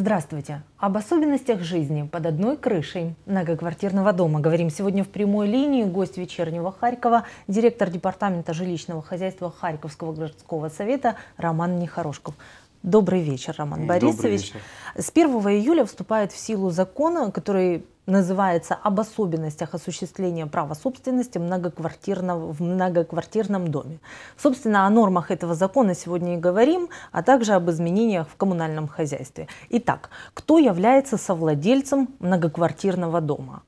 Здравствуйте. Об особенностях жизни под одной крышей многоквартирного дома говорим сегодня в прямой линии. Гость вечернего Харькова, директор департамента жилищного хозяйства Харьковского городского совета Роман Нехорошков. Добрый вечер, Роман Борисович. Добрый вечер. С 1 июля вступает в силу закон, который называется «Об особенностях осуществления права собственности многоквартирного, в многоквартирном доме». Собственно, о нормах этого закона сегодня и говорим, а также об изменениях в коммунальном хозяйстве. Итак, кто является совладельцем многоквартирного дома?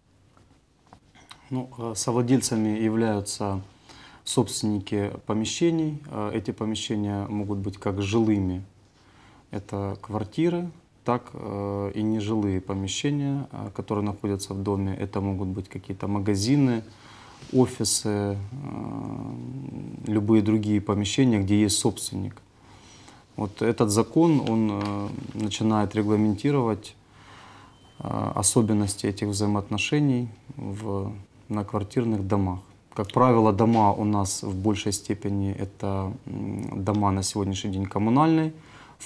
Ну, э, совладельцами являются собственники помещений. Э, эти помещения могут быть как жилыми. Это квартиры, так э, и нежилые помещения, э, которые находятся в доме. Это могут быть какие-то магазины, офисы, э, любые другие помещения, где есть собственник. Вот этот закон, он начинает регламентировать особенности этих взаимоотношений в на квартирных домах. Как правило, дома у нас в большей степени это дома на сегодняшний день коммунальные,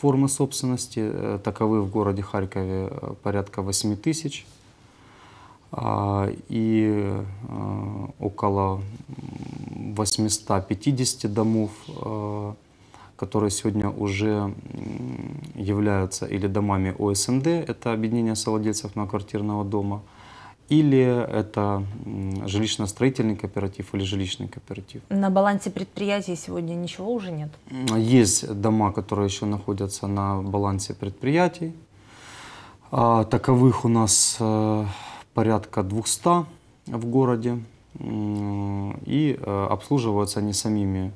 Формы собственности э, таковы в городе Харькове э, порядка 8 тысяч а, и э, около 850 домов, которые сегодня уже являются или домами ОСМД, это объединение совладельцев на квартирного дома – или это жилищно-строительный кооператив или жилищный кооператив. На балансе предприятий сегодня ничего уже нет? Есть дома, которые еще находятся на балансе предприятий. А, таковых у нас э, порядка 200 в городе. И э, обслуживаются они самими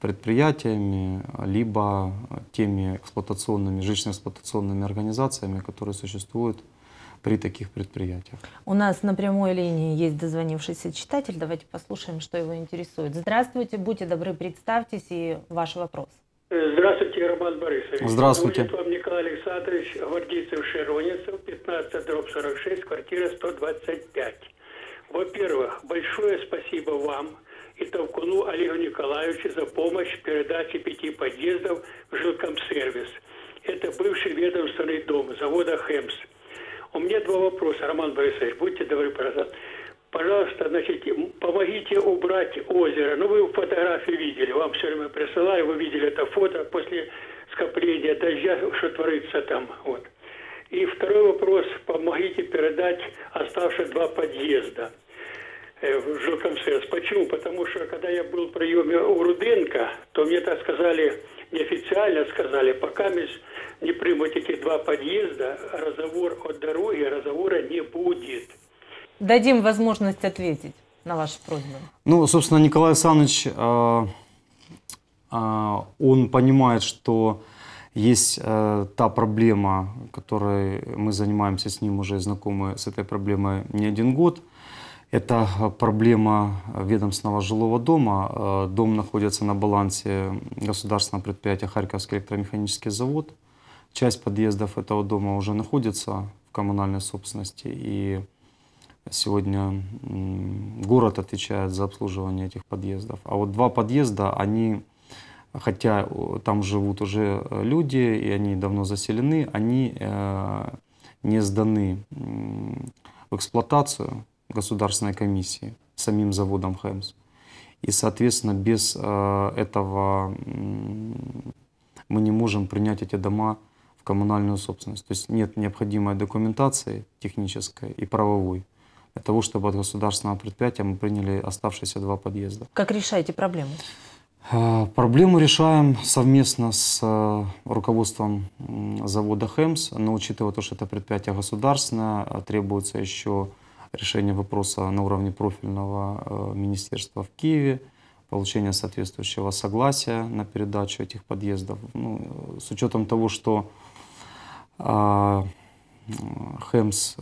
предприятиями, либо теми эксплуатационными, жилищно-эксплуатационными организациями, которые существуют при таких предприятиях. У нас на прямой линии есть дозвонившийся читатель. Давайте послушаем, что его интересует. Здравствуйте, будьте добры, представьтесь и ваш вопрос. Здравствуйте, Роман Борисович. Здравствуйте. Будет вам Николай Александрович Гвардейцев Широнинцев, 15 дробь 46, квартира 125. Во-первых, большое спасибо вам и Товкуну Олегу Николаевичу за помощь в передаче пяти подъездов в жилкомсервис. Это бывший ведомственный дом завода «Хемс». У меня два вопроса, Роман Борисович, будьте добры, пожалуйста. Пожалуйста, значит, помогите убрать озеро. Ну, вы фотографии видели, вам все время присылаю, вы видели это фото после скопления дождя, что творится там, вот. И второй вопрос, помогите передать оставшие два подъезда э, в жилкомсервис. Почему? Потому что, когда я был в приеме у Руденко, то мне так сказали, неофициально сказали, пока мы не примут эти два подъезда, разговор о дороге, разговора не будет. Дадим возможность ответить на вашу просьбу. Ну, собственно, Николай Александрович, э, э, он понимает, что есть э, та проблема, которой мы занимаемся с ним уже знакомы с этой проблемой не один год. Это проблема ведомственного жилого дома. Э, дом находится на балансе государственного предприятия «Харьковский электромеханический завод». Часть подъездов этого дома уже находится в коммунальной собственности, и сегодня город отвечает за обслуживание этих подъездов. А вот два подъезда, они, хотя э, там живут уже э, люди, и они давно заселены, они не сданы в эксплуатацию государственной комиссии, самим заводом ХЭМС. И, соответственно, без э, этого мы не можем принять эти дома в коммунальную собственность. То есть нет необходимой документации технической и правовой для того, чтобы от государственного предприятия мы приняли оставшиеся два подъезда. Как решаете проблему? Э, проблему решаем совместно с э, руководством завода ХЭМС, но учитывая то, что это предприятие государственное, требуется еще решение вопроса на уровне профильного э, министерства в Киеве, получение соответствующего согласия на передачу этих подъездов. Ну, э, с учетом того, что э, ХЭМС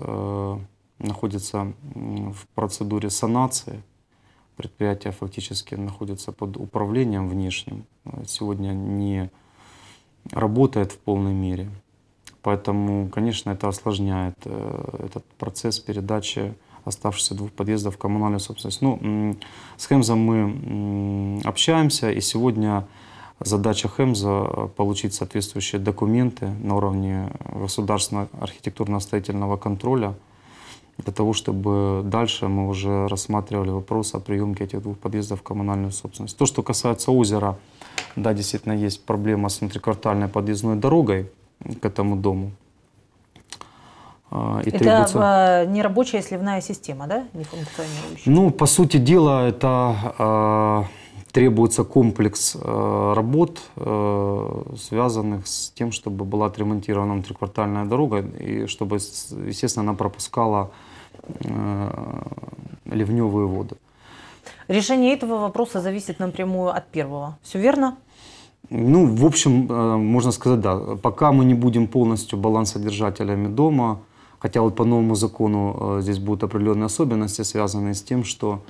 находится в процедуре санации, предприятие фактически находится под управлением внешним, сегодня не работает в полной мере. Поэтому, конечно, это осложняет э, этот процесс передачи оставшихся двух подъездов в коммунальную собственность. Ну, с Хемзом мы общаемся, и сегодня задача Хемза — получить соответствующие документы на уровне государственного архитектурно-строительного контроля для того, чтобы дальше мы уже рассматривали вопрос о приемке этих двух подъездов в коммунальную собственность. То, что касается озера, да, действительно есть проблема с внутриквартальной подъездной дорогой, к этому дому. А, и это требуется... Э, нерабочая сливная система, да, не Ну, по сути дела, это а, требуется комплекс э, работ, э, связанных с тем, чтобы была отремонтирована внутриквартальная дорога, и чтобы, естественно, она пропускала ливневые воды. Решение этого вопроса зависит напрямую от первого. Все верно? Ну, в общем, э, можно сказать, да. Пока мы не будем полностью балансодержателями дома, хотя вот по новому закону э, здесь будут определенные особенности, связанные с тем, что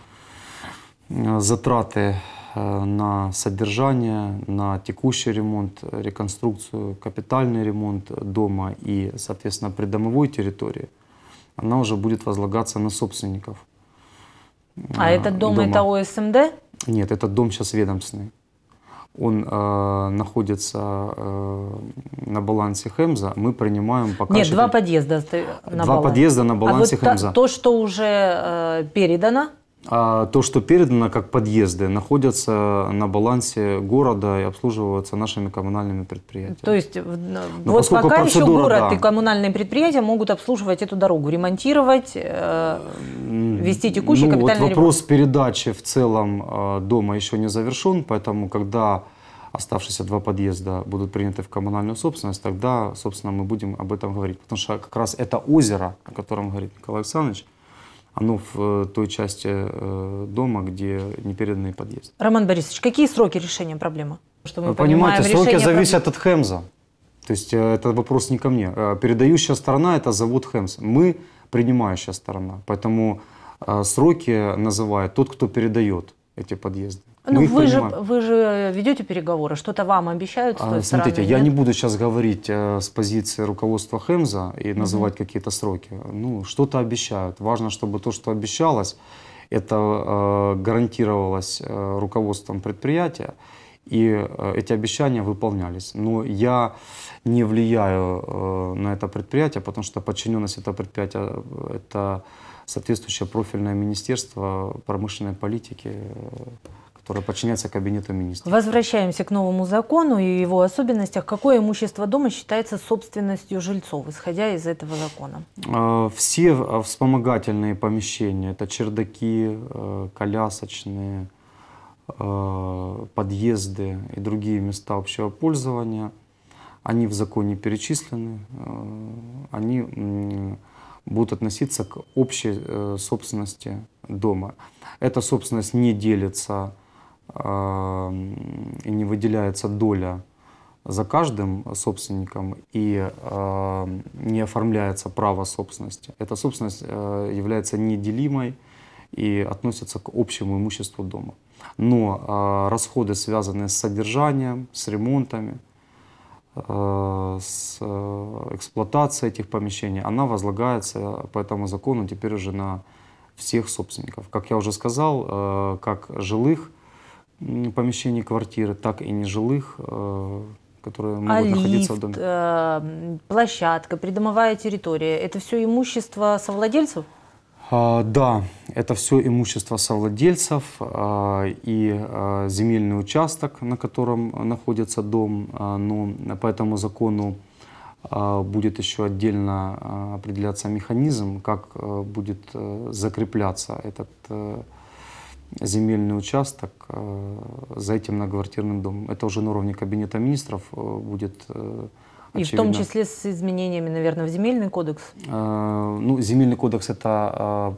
э, затраты на содержание, на текущий ремонт, реконструкцию, капитальный ремонт дома и, соответственно, придомовой территории, она уже будет возлагаться на собственников. А этот дом дома. это ОСМД? Нет, этот дом сейчас ведомственный он э, находится э, на балансе Хэмза, мы принимаем пока... Нет, что два подъезда на Два балансе. подъезда на балансе а вот Хемза. То, что уже э, передано, а то, что передано как подъезды, находятся на балансе города и обслуживаются нашими коммунальными предприятиями. То есть, Но ну, вот пока еще город да. и коммунальные предприятия могут обслуживать эту дорогу, ремонтировать, э, вести текущий ну, капитальный вот вопрос ремонт. передачи в целом э, дома еще не завершен, поэтому когда оставшиеся два подъезда будут приняты в коммунальную собственность, тогда, собственно, мы будем об этом говорить. Потому что как раз это озеро, о котором говорит Николай Александрович, оно в э, той части э, дома, где не переданный подъезд. Роман Борисович, какие сроки решения проблемы? Что мы Вы понимаете, сроки зависят проблем... от Хэмза. То есть э, это вопрос не ко мне. Передающая сторона – это завод Хэмс. Мы – принимающая сторона. Поэтому сроки называют тот, кто передает эти подъезды. Ну, вы, же, вы же ведете переговоры, что-то вам обещают с той а, Смотрите, стороны, я нет? не буду сейчас говорить э, с позиции руководства Хемза и называть угу. какие-то сроки. Ну, что-то обещают. Важно, чтобы то, что обещалось, это э, гарантировалось э, руководством предприятия, и эти обещания выполнялись. Но я не влияю на это предприятие, потому что подчиненность этого предприятия — это соответствующее профильное министерство промышленной политики которая подчиняется кабинету министров. Возвращаемся к новому закону и его особенностях. Какое имущество дома считается собственностью жильцов, исходя из этого закона? А, все а, вспомогательные помещения, это чердаки, э, колясочные, э, подъезды и другие места общего пользования, они в законе перечислены, э, они будут относиться к общей собственности дома. Эта собственность не делится Эм, и не выделяется доля за каждым собственником и э, не оформляется право собственности. Эта собственность э, является неделимой и относится к общему имуществу дома. Но э, расходы, связанные с содержанием, с ремонтами, э, с э, эксплуатацией этих помещений, она возлагается по этому закону теперь уже на всех собственников. Как я уже сказал, э, как жилых – помещений квартиры, так и нежилых, э, которые могут а находиться лифт, в доме. Э, площадка, придомовая территория – это все имущество совладельцев? А, да, это все имущество совладельцев а, и а, земельный участок, на котором находится дом. А, но по этому закону а, будет еще отдельно а, определяться механизм, как а, будет а, закрепляться этот а, земельный участок э, за этим многоквартирным домом. Это уже на уровне кабинета министров э, будет э, и в том числе с изменениями, наверное, в земельный кодекс? ну, земельный кодекс — это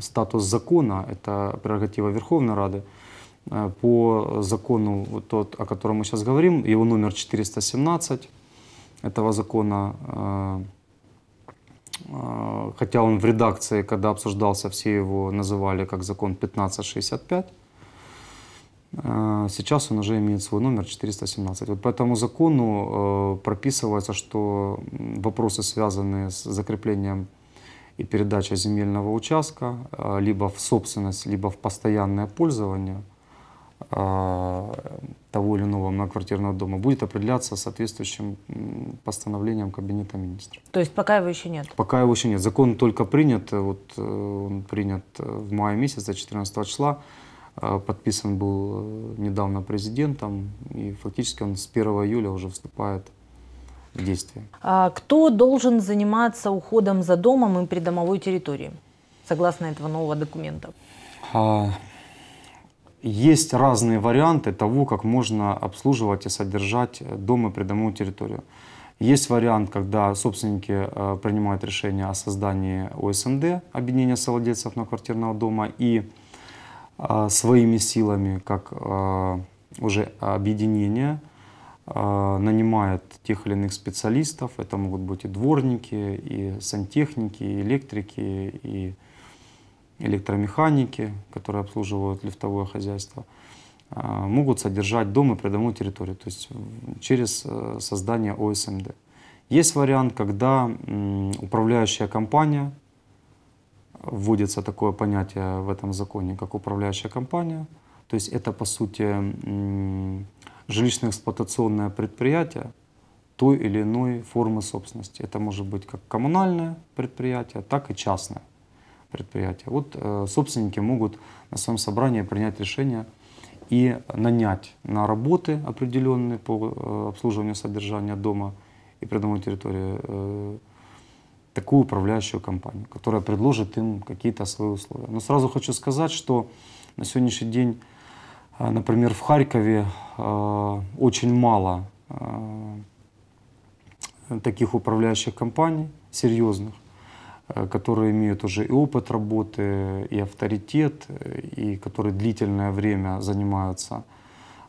статус закона, это прерогатива Верховной Рады. По закону, тот, о котором мы сейчас говорим, его номер 417 этого закона, а, хотя он в редакции, когда обсуждался, все его называли как закон 1565, а, сейчас он уже имеет свой номер 417. Вот по этому закону э, прописывается, что вопросы, связанные с закреплением и передачей земельного участка, э, либо в собственность, либо в постоянное пользование, э, того или иного многоквартирного дома будет определяться соответствующим постановлением Кабинета министров. То есть пока его еще нет? Пока его еще нет. Закон только принят, э, вот э, он принят э, в мае месяце, 14 числа, подписан был недавно президентом, и фактически он с 1 июля уже вступает в действие. А кто должен заниматься уходом за домом и придомовой территорией, согласно этого нового документа? А, есть разные варианты того, как можно обслуживать и содержать дом и придомовую территорию. Есть вариант, когда собственники э, принимают решение о создании ОСНД, объединения совладельцев на квартирного дома, и э, своими силами, как э, уже объединение, нанимает тех или иных специалистов. Это могут быть и дворники, и сантехники, и электрики, и электромеханики, которые обслуживают лифтовое хозяйство, а, могут содержать дом и придомовую территорию, то есть через э, создание ОСМД. Есть вариант, когда управляющая компания, вводится такое понятие в этом законе, как управляющая компания, то есть это, по сути, жилищно-эксплуатационное предприятие той или иной формы собственности. Это может быть как коммунальное предприятие, так и частное предприятия. Вот э, собственники могут на своем собрании принять решение и нанять на работы определенные по э, обслуживанию содержания дома и придомовой территории э, такую управляющую компанию, которая предложит им какие-то свои условия. Но сразу хочу сказать, что на сегодняшний день, например, в Харькове очень мало таких управляющих компаний серьезных. Э, которые имеют уже и опыт работы, и авторитет, и которые длительное время занимаются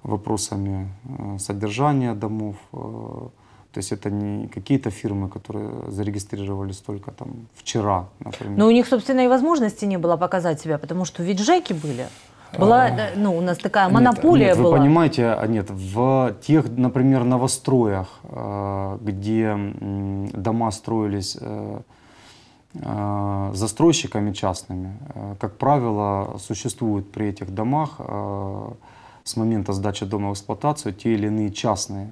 вопросами э, содержания домов. Э, то есть это не какие-то фирмы, которые зарегистрировались только там вчера, например. Но ну, у них, собственно, и возможности не было показать себя, потому что ведь жеки были. Была, а, ну, у нас такая монополия нет, нет, была. Вы понимаете, а, нет, в тех, например, новостроях, где дома строились Э, застройщиками частными, э, как правило, существуют при этих домах э, с момента сдачи дома в эксплуатацию те или иные частные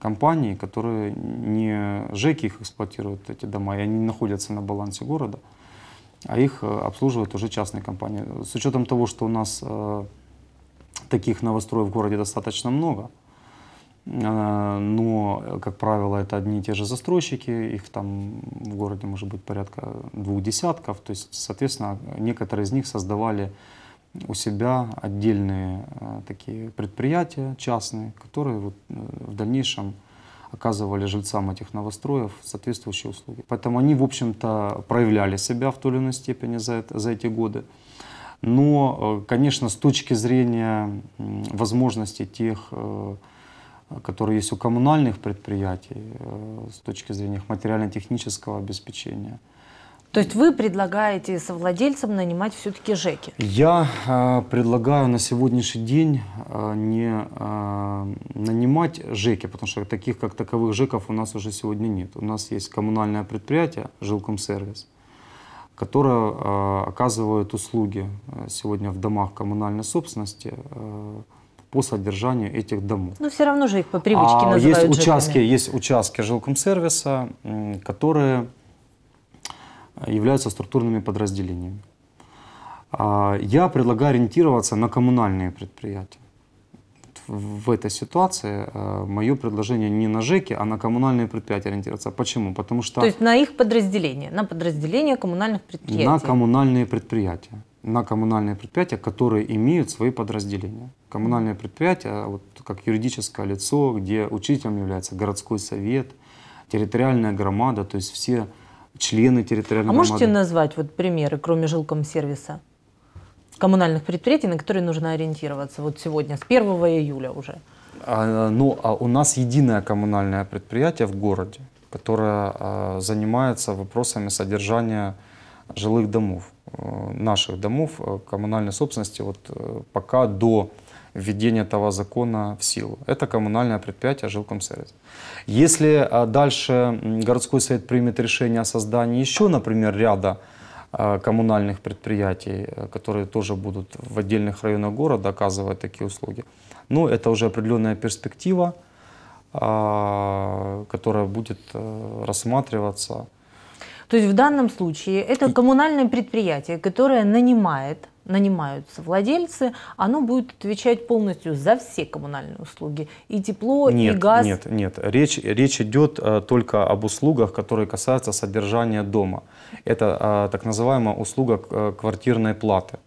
компании, которые не ЖЭКи их эксплуатируют, эти дома, и они находятся на балансе города, а их обслуживают уже частные компании. С учетом того, что у нас таких новостроев в городе достаточно много, а, но, как правило, это одни и те же застройщики, их там в городе может быть порядка двух десятков, то есть, соответственно, некоторые из них создавали у себя отдельные а, такие предприятия частные, которые вот э, в дальнейшем оказывали жильцам этих новостроев соответствующие услуги. Поэтому они, в общем-то, проявляли себя в той или иной степени за, это, за эти годы. Но, э, конечно, с точки зрения возможностей тех э, Э, которые есть у коммунальных предприятий э, с точки зрения их материально-технического обеспечения. То есть вы предлагаете совладельцам нанимать все-таки ЖЭКи? Я э, предлагаю на сегодняшний день э, не э, нанимать ЖЭКи, потому что таких как таковых ЖЭКов у нас уже сегодня нет. У нас есть коммунальное предприятие «Жилкомсервис», которое э, оказывает услуги э, сегодня в домах коммунальной собственности э, по содержанию этих домов. Но все равно же их по привычке а называют есть участки, жильями. Есть участки жилкомсервиса, которые э, являются структурными подразделениями. А, я предлагаю ориентироваться на коммунальные предприятия. В этой ситуации э, мое предложение не на ЖЭКи, а на коммунальные предприятия ориентироваться. Почему? Потому что... То есть на их подразделение, на подразделение коммунальных предприятий. На коммунальные предприятия на коммунальные предприятия, которые имеют свои подразделения. Коммунальные предприятия, вот как юридическое лицо, где учителем является городской совет, территориальная громада, то есть все члены территориальной а громады. А можете назвать вот примеры, кроме жилкомсервиса, коммунальных предприятий, на которые нужно ориентироваться вот сегодня, с 1 июля уже? А, ну, а у нас единое коммунальное предприятие в городе, которое а, занимается вопросами содержания жилых домов. Э, наших домов э, коммунальной собственности вот э, пока до введения этого закона в силу. Это коммунальное предприятие «Жилкомсервис». Если дальше городской совет примет решение о создании еще, например, ряда коммунальных предприятий, которые тоже будут в отдельных районах города оказывать такие услуги, ну, это уже определенная перспектива, а, которая будет рассматриваться то есть в данном случае это коммунальное предприятие, которое нанимает нанимаются владельцы, оно будет отвечать полностью за все коммунальные услуги. И тепло, нет, и газ. Нет, нет. Речь, речь идет э, только об услугах, которые касаются содержания дома. Это э, так называемая услуга э, квартирной платы.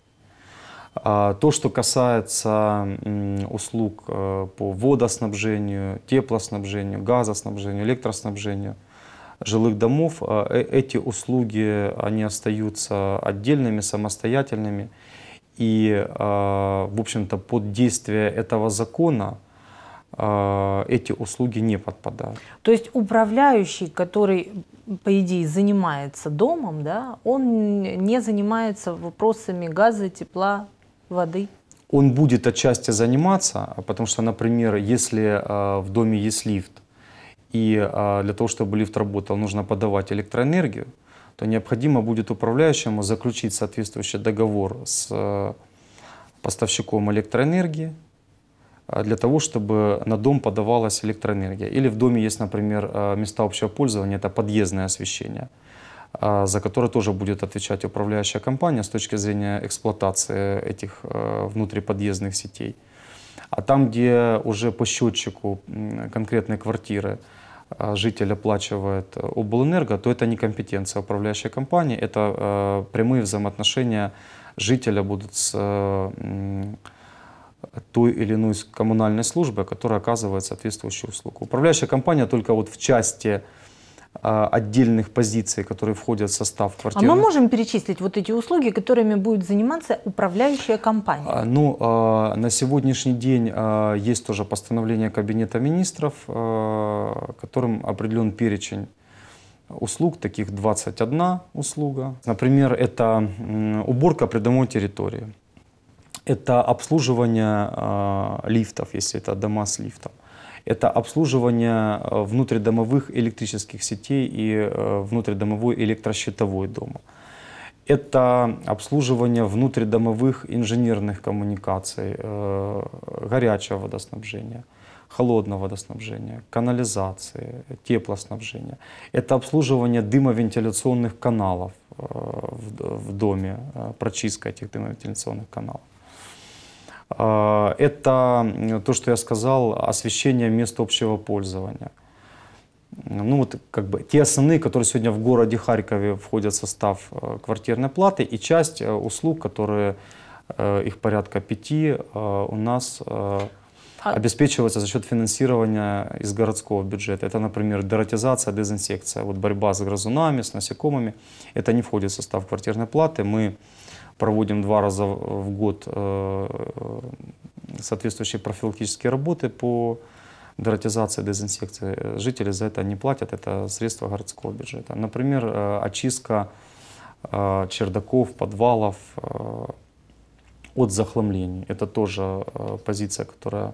А, то, что касается услуг э, по водоснабжению, теплоснабжению, газоснабжению, электроснабжению – жилых домов. А, э, эти услуги, они остаются отдельными, самостоятельными. И, а, в общем-то, под действие этого закона а, эти услуги не подпадают. То есть управляющий, который, по идее, занимается домом, да, он не занимается вопросами газа, тепла, воды? Он будет отчасти заниматься, потому что, например, если в доме есть лифт, и а, для того, чтобы лифт работал, нужно подавать электроэнергию, то необходимо будет управляющему заключить соответствующий договор с э, поставщиком электроэнергии а, для того, чтобы на дом подавалась электроэнергия. Или в доме есть, например, э, места общего пользования, это подъездное освещение, а, за которое тоже будет отвечать управляющая компания с точки зрения эксплуатации этих э, внутриподъездных сетей. А там, где уже по счетчику конкретной квартиры – а, житель оплачивает э, облэнерго, то это не компетенция управляющей компании, это э, прямые взаимоотношения жителя будут с э, той или иной коммунальной службой, которая оказывает соответствующую услугу. Управляющая компания только вот в части а, отдельных позиций, которые входят в состав квартиры. А мы можем перечислить вот эти услуги, которыми будет заниматься управляющая компания? А, ну, а, на сегодняшний день есть тоже постановление Кабинета министров, которым определен перечень услуг, таких 21 услуга. Например, это уборка придомовой территории, это обслуживание лифтов, если это дома с лифтом, это обслуживание э, внутридомовых электрических сетей и э, внутридомовой электрощитовой дома. Это обслуживание внутридомовых инженерных коммуникаций, э, горячего водоснабжения, холодного водоснабжения, канализации, теплоснабжения. Это обслуживание дымовентиляционных каналов в доме, прочистка этих дымовентиляционных каналов. А, это то, что я сказал, освещение мест общего пользования. Ну вот как бы те основные, которые сегодня в городе Харькове входят в состав э, квартирной платы и часть э, услуг, которые э, их порядка пяти у нас а обеспечивается за счет финансирования из городского бюджета. Это, например, дератизация, дезинсекция, вот борьба с грызунами, с насекомыми. Это не входит в состав квартирной платы. Мы проводим два раза в год э, соответствующие профилактические работы по дратизации, дезинсекции. Жители за это не платят, это средства городского бюджета. Например, э, очистка э, чердаков, подвалов от захламлений. Это тоже позиция, которая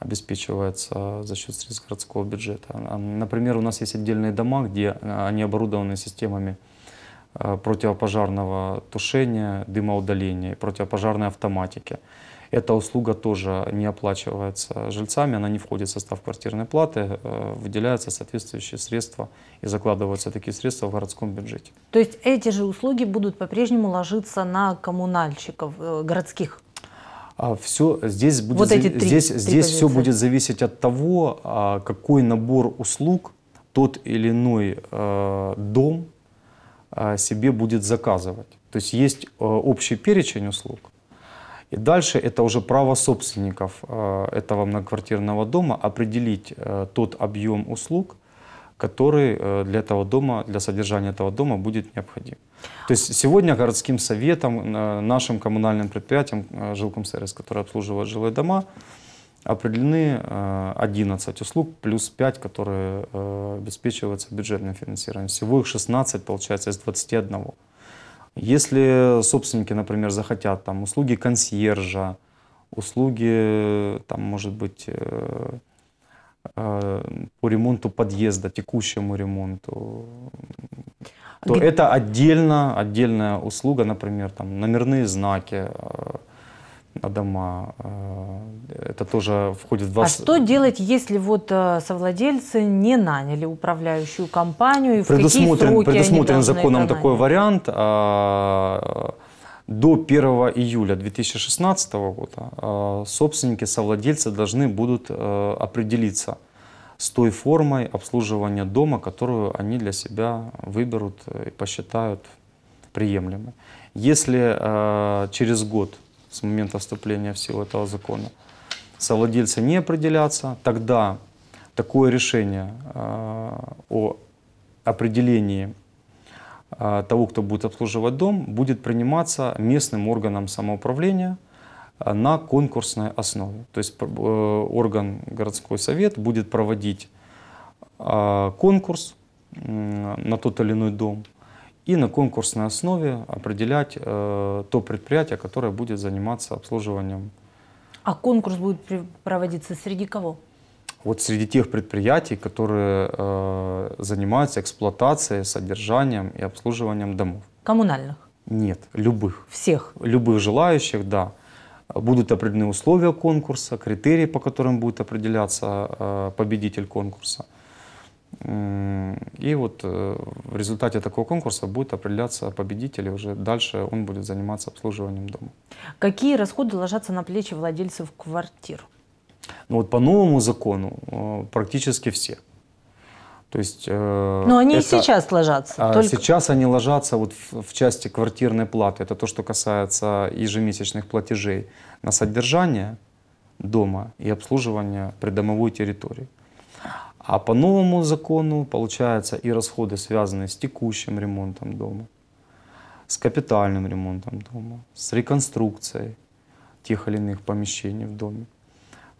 обеспечивается за счет средств городского бюджета. Например, у нас есть отдельные дома, где они оборудованы системами Э, противопожарного тушения, дымоудаления, противопожарной автоматики. Эта услуга тоже не оплачивается жильцами, она не входит в состав квартирной платы, э, выделяются соответствующие средства и закладываются такие средства в городском бюджете. То есть эти же услуги будут по-прежнему ложиться на коммунальщиков э, городских? А все здесь будет вот эти три, здесь три здесь все будет зависеть от того, а, какой набор услуг тот или иной дом а, себе будет заказывать. То есть есть э, общий перечень услуг. И дальше это уже право собственников э, этого многоквартирного дома определить э, тот объем услуг, который для этого дома, для содержания этого дома будет необходим. То есть сегодня городским советом, нашим коммунальным предприятиям, жилкомсервис, который обслуживает жилые дома, определены 11 э, услуг плюс 5, которые э, обеспечиваются бюджетным финансированием. Всего их 16, получается, из 21. Если собственники, например, захотят там, услуги консьержа, услуги, там, может быть, э, по ремонту подъезда, текущему ремонту, то Где... это отдельно, отдельная услуга, например, там, номерные знаки, дома. Э, это тоже входит в А что делать, если вот э, совладельцы не наняли управляющую компанию? И предусмотрен в какие предусмотрен законом такой вариант. А, до 1 июля 2016 года а, собственники, совладельцы должны будут э, определиться с той формой обслуживания дома, которую они для себя выберут и посчитают приемлемой. Если через год с момента вступления в силу этого закона, совладельцы не определятся, тогда такое решение э, о определении э, того, кто будет обслуживать дом, будет приниматься местным органом самоуправления а, на конкурсной основе. То есть э, орган городской совет будет проводить конкурс на тот или иной дом, и на конкурсной основе определять э, то предприятие, которое будет заниматься обслуживанием. А конкурс будет проводиться среди кого? Вот среди тех предприятий, которые э, занимаются эксплуатацией, содержанием и обслуживанием домов. Коммунальных? Нет, любых. Всех? Любых желающих, да. Будут определены условия конкурса, критерии, по которым будет определяться э, победитель конкурса. И вот э, в результате такого конкурса будет определяться победитель, и уже дальше он будет заниматься обслуживанием дома. Какие расходы ложатся на плечи владельцев квартир? Ну вот по новому закону э, практически все. То есть, э, Но они это, и сейчас ложатся. А, только... Сейчас они ложатся вот в, в части квартирной платы. Это то, что касается ежемесячных платежей на содержание дома и обслуживание придомовой территории. А по новому закону, получается, и расходы, связанные с текущим ремонтом дома, с капитальным ремонтом дома, с реконструкцией тех или иных помещений в доме.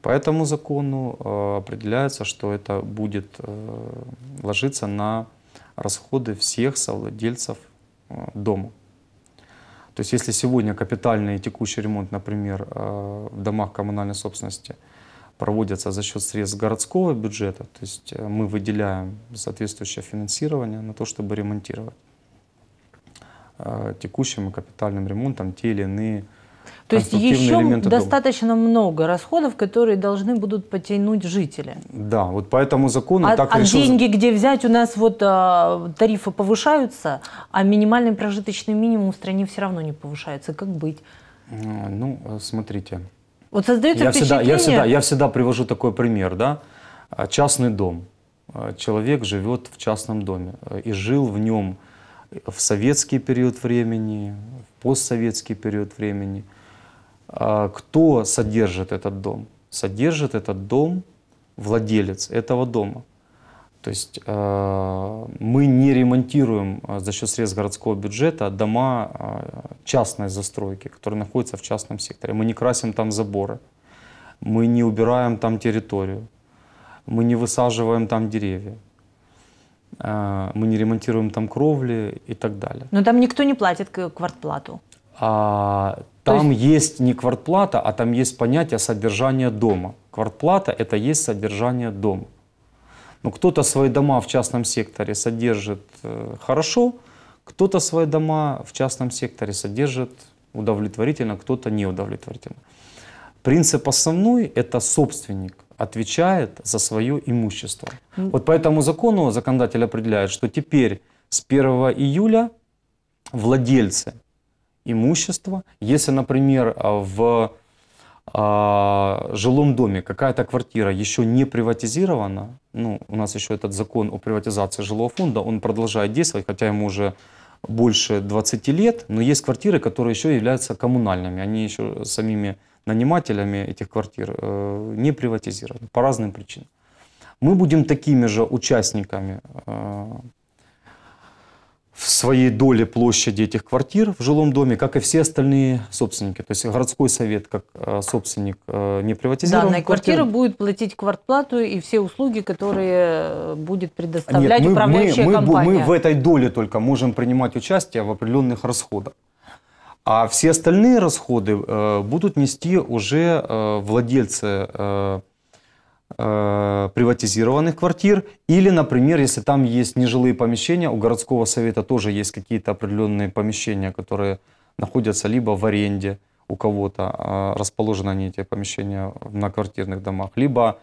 По этому закону э, определяется, что это будет э, ложиться на расходы всех совладельцев э, дома. То есть если сегодня капитальный и текущий ремонт, например, в домах коммунальной собственности – проводятся за счет средств городского бюджета, то есть э, мы выделяем соответствующее финансирование на то, чтобы ремонтировать э, текущим и капитальным ремонтом те или иные то есть еще достаточно дома. много расходов, которые должны будут потянуть жители. Да, вот по этому закону а, так А решил... деньги где взять? У нас вот а, тарифы повышаются, а минимальный прожиточный минимум в стране все равно не повышается. Как быть? Э, ну, смотрите, вот создается я Всегда, я, всегда, я всегда привожу такой пример, да? А, частный дом. А, человек живет в частном доме э, и жил в нем э, в советский период времени, в постсоветский период времени. А, кто содержит этот дом? Содержит этот дом владелец этого дома. То есть э, мы не ремонтируем э, за счет средств городского бюджета дома э, частной застройки, которые находятся в частном секторе. Мы не красим там заборы, мы не убираем там территорию, мы не высаживаем там деревья, мы не ремонтируем там кровли и так далее. Но там никто не платит квартплату. А, там есть... есть не квартплата, а там есть понятие содержания дома. Квартплата – это есть содержание дома. Но кто-то свои дома в частном секторе содержит э, хорошо, кто-то свои дома в частном секторе содержит удовлетворительно, кто-то неудовлетворительно. Принцип основной – это собственник отвечает за свое имущество. Вот по этому закону законодатель определяет, что теперь с 1 июля владельцы имущества, если, например, в а, жилом доме какая-то квартира еще не приватизирована, ну, у нас еще этот закон о приватизации жилого фонда, он продолжает действовать, хотя ему уже больше 20 лет, но есть квартиры, которые еще являются коммунальными, они еще самими нанимателями этих квартир э, не приватизированы по разным причинам. Мы будем такими же участниками э, в своей доле площади этих квартир в жилом доме, как и все остальные собственники. То есть городской совет, как э, собственник э, не приватизирован. Данная квартира, квартира будет платить квартплату и все услуги, которые э, будет предоставлять Нет, мы, управляющая мы, мы, компания. Мы в этой доле только можем принимать участие в определенных расходах. А все остальные расходы э, будут нести уже э, владельцы э, Э, приватизированных квартир, или, например, если там есть нежилые помещения, у городского совета тоже есть какие-то определенные помещения, которые находятся либо в аренде у кого-то, а, расположены они, эти помещения, на квартирных домах, либо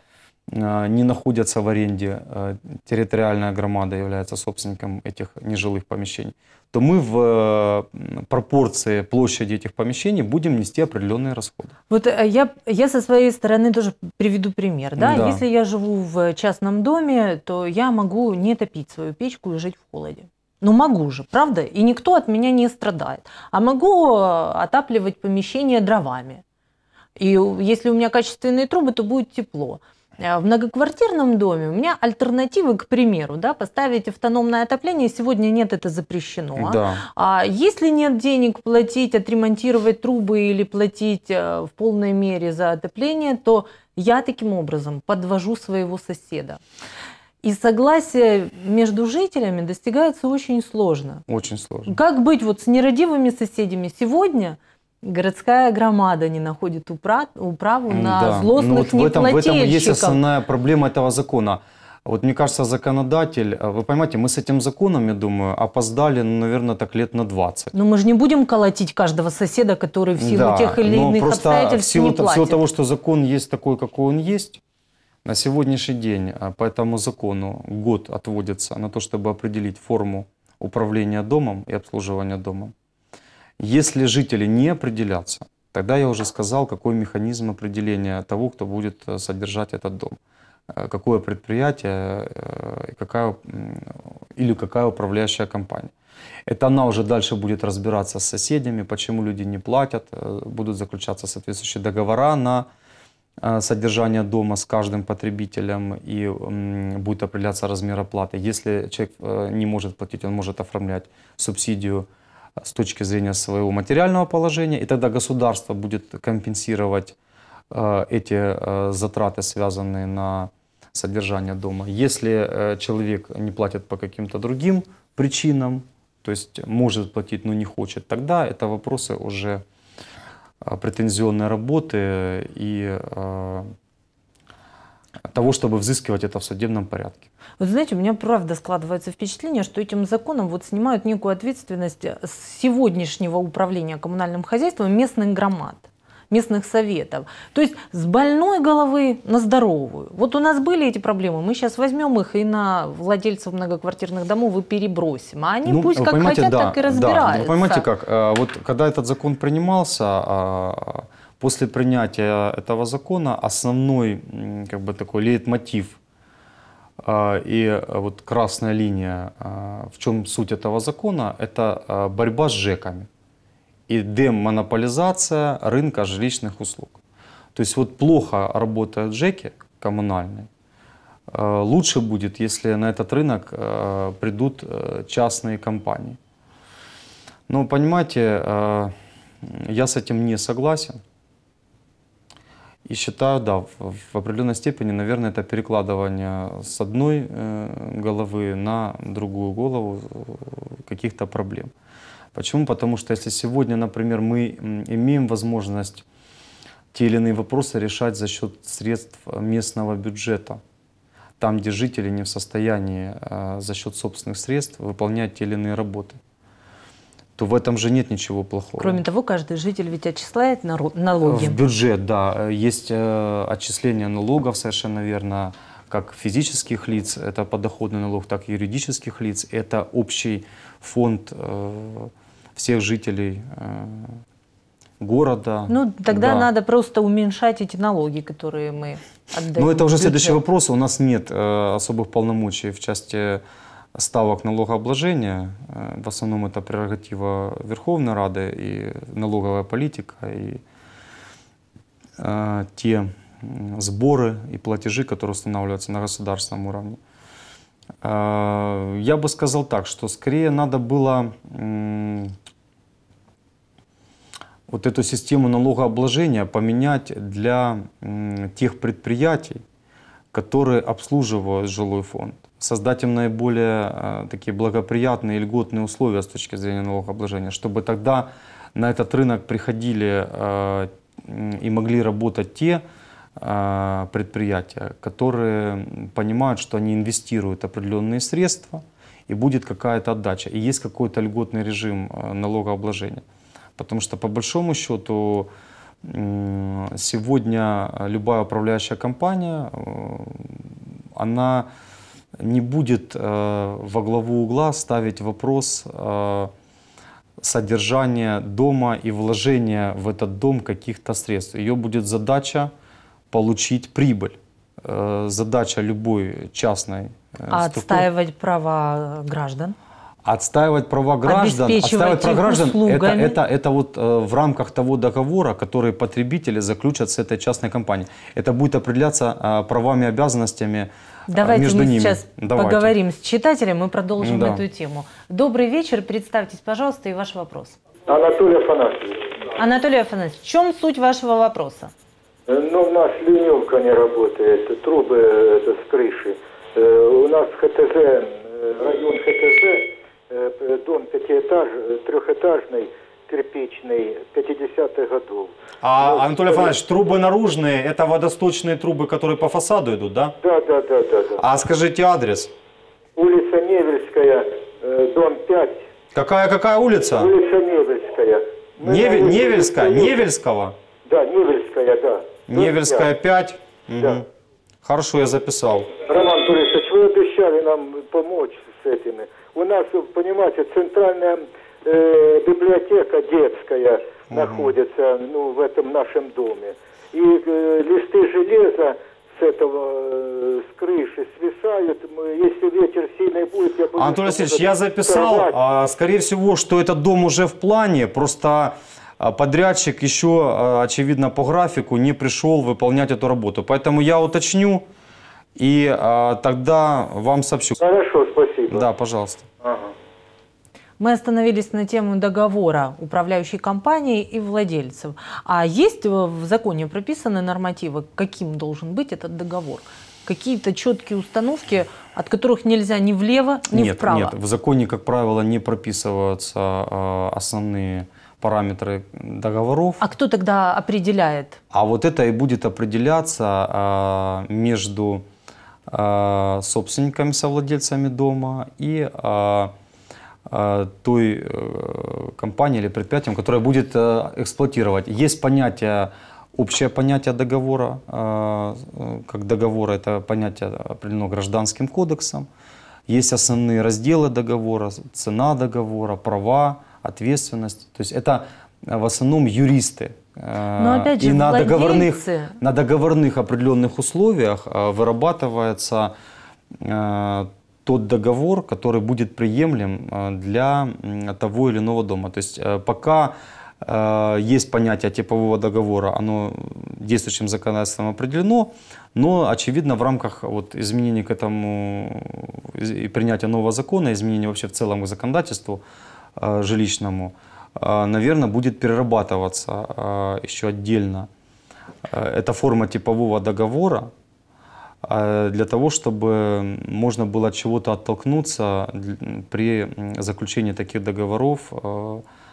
Э, не находятся в аренде, э, территориальная громада является собственником этих нежилых помещений, то мы в э, пропорции площади этих помещений будем нести определенные расходы. Вот я, я со своей стороны тоже приведу пример. Да? Да. Если я живу в частном доме, то я могу не топить свою печку и жить в холоде. Ну могу же, правда? И никто от меня не страдает. А могу отапливать помещение дровами. И если у меня качественные трубы, то будет тепло. Э, в многоквартирном доме у меня альтернативы, к примеру, да, поставить автономное отопление, сегодня нет, это запрещено. Да. А если нет денег платить, отремонтировать трубы или платить э, в полной мере за отопление, то я таким образом подвожу своего соседа. И согласие между жителями достигается очень сложно. Очень сложно. Как быть вот с нерадивыми соседями сегодня – городская громада не находит управу на да. Ну злостных ну, вот в этом, в этом есть основная проблема этого закона. Вот мне кажется, законодатель, а, вы понимаете, мы с этим законом, я думаю, опоздали, ну, наверное, так лет на 20. Но мы же не будем колотить каждого соседа, который в силу да, тех или иных просто обстоятельств в силу, не платит. В силу того, что закон есть такой, какой он есть, на сегодняшний день а, по этому закону год отводится на то, чтобы определить форму управления домом и обслуживания домом. Если жители не определятся, тогда я уже сказал, какой механизм определения того, кто будет э, содержать этот дом. Э, какое предприятие э, какая, или какая управляющая компания. Это она уже дальше будет разбираться с соседями, почему люди не платят, будут заключаться соответствующие договора на содержание дома с каждым потребителем и будет определяться размер оплаты. Если человек не может платить, он может оформлять субсидию – Э, с точки зрения своего материального положения, и тогда государство будет компенсировать э, эти э, затраты, связанные на содержание дома. Если человек не платит по каким-то другим причинам, то есть может платить, но не хочет, тогда это вопросы уже претензионной работы и того, чтобы взыскивать это в судебном порядке. Вот знаете, у меня правда складывается впечатление, что этим законом вот снимают некую ответственность с сегодняшнего управления коммунальным хозяйством местных громад местных советов. То есть с больной головы на здоровую. Вот у нас были эти проблемы, мы сейчас возьмем их и на владельцев многоквартирных домов и перебросим. А они ну, пусть как хотят, да, так и разбираются. Да. Вы понимаете как, э, вот когда этот закон принимался, а, а, после принятия этого закона основной как бы, такой лейтмотив а, и вот красная линия, а, в чем суть этого закона, это а, борьба с ЖЭКами и демонополизация рынка жилищных услуг. То есть вот плохо работают ЖЭКи коммунальные, лучше будет, если на этот рынок придут э, частные компании. Но понимаете, я с этим не согласен. И считаю, да, в определенной степени, наверное, это перекладывание с одной э, головы на другую голову э, каких-то проблем. Почему? Потому что если сегодня, например, мы имеем возможность те или иные вопросы решать за счет средств местного бюджета, там, где жители не в состоянии э, за счет собственных средств выполнять те или иные работы – то в этом же нет ничего плохого. Кроме того, каждый житель ведь отчисляет налоги. В бюджет, да. Есть э, отчисление налогов, совершенно верно, как физических лиц, это подоходный налог, так и юридических лиц. Это общий фонд э, всех жителей э, города. Ну, тогда да. надо просто уменьшать эти налоги, которые мы отдаем. Ну, это уже следующий вопрос. У нас нет особых полномочий в части ставок налогообложения. В основном это прерогатива Верховной Рады и налоговая политика, и те сборы и платежи, которые устанавливаются на государственном уровне. Э, я бы сказал так, что скорее надо было вот эту систему налогообложения поменять для тех предприятий, которые обслуживают жилой фонд создать им наиболее э, такие благоприятные льготные условия с точки зрения налогообложения, чтобы тогда на этот рынок приходили э, и могли работать те э, предприятия, которые понимают, что они инвестируют определенные средства и будет какая-то отдача, и есть какой-то льготный режим налогообложения. Потому что по большому счету сегодня любая управляющая компания, она не будет э, во главу угла ставить вопрос э, содержания дома и вложения в этот дом каких-то средств. Ее будет задача получить прибыль. Э, задача любой частной а структуры. отстаивать права граждан? Отстаивать права граждан, отстаивать права граждан это, это, это вот э, в рамках того договора, который потребители заключат с этой частной компанией. Это будет определяться э, правами и обязанностями э, Давайте между мы ними. сейчас Давайте. поговорим с читателем мы продолжим да. эту тему. Добрый вечер, представьтесь, пожалуйста, и ваш вопрос. Анатолий Афанасьевич. Анатолий Афанасьевич, в чем суть вашего вопроса? Э, ну, у нас ливневка не работает, трубы э, это, с крыши. У нас ХТЗ, район ХТЗ Э, э, дом пятиэтаж, э, трехэтажный, кирпичный, 50-х годов. А, вот, ну, Анатолий Афанович, трубы наружные, это водосточные трубы, которые по фасаду идут, да? Да, да, да, да. да. А скажите адрес? Улица Невельская, дом 5. Какая, какая улица? Улица Невельская. Мы Нев... Невель... Невельская, Невельского? Да, Невельская, да. Невельская 5? Да. Угу. Хорошо, я записал. Роман Борисович, вы обещали нам помочь с этими у нас, понимаете, центральная э, библиотека детская угу. находится ну, в этом нашем доме. И э, листы железа с этого, э, с крыши свисают. Если ветер сильный будет, я буду... Антон Васильевич, я записал. А, скорее всего, что этот дом уже в плане. Просто а, подрядчик еще, а, очевидно, по графику не пришел выполнять эту работу. Поэтому я уточню и а, тогда вам сообщу. Хорошо, спасибо спасибо. Да, пожалуйста. Ага. Мы остановились на тему договора управляющей компании и владельцев. А есть в законе прописаны нормативы, каким должен быть этот договор? Какие-то четкие установки, от которых нельзя ни влево, ни нет, вправо? Нет, в законе, как правило, не прописываются а, основные параметры договоров. А кто тогда определяет? А вот это и будет определяться а, между а, собственниками, совладельцами дома и а, а, той э, компании или предприятием, которое будет э, эксплуатировать. Есть понятие, общее понятие договора, э, как договора, это понятие определено гражданским кодексом. Есть основные разделы договора, цена договора, права, ответственность. То есть это в основном юристы но э, опять же, и на, владельцы... договорных, на договорных определенных условиях э, вырабатывается э, тот договор, который будет приемлем для того или иного дома. То есть пока есть понятие типового договора, оно действующим законодательством определено, но, очевидно, в рамках вот изменений к этому и принятия нового закона, изменений вообще в целом к законодательству жилищному – Э, наверное, будет перерабатываться э, еще отдельно. Э, это форма типового договора для того, чтобы можно было от чего-то оттолкнуться при заключении таких договоров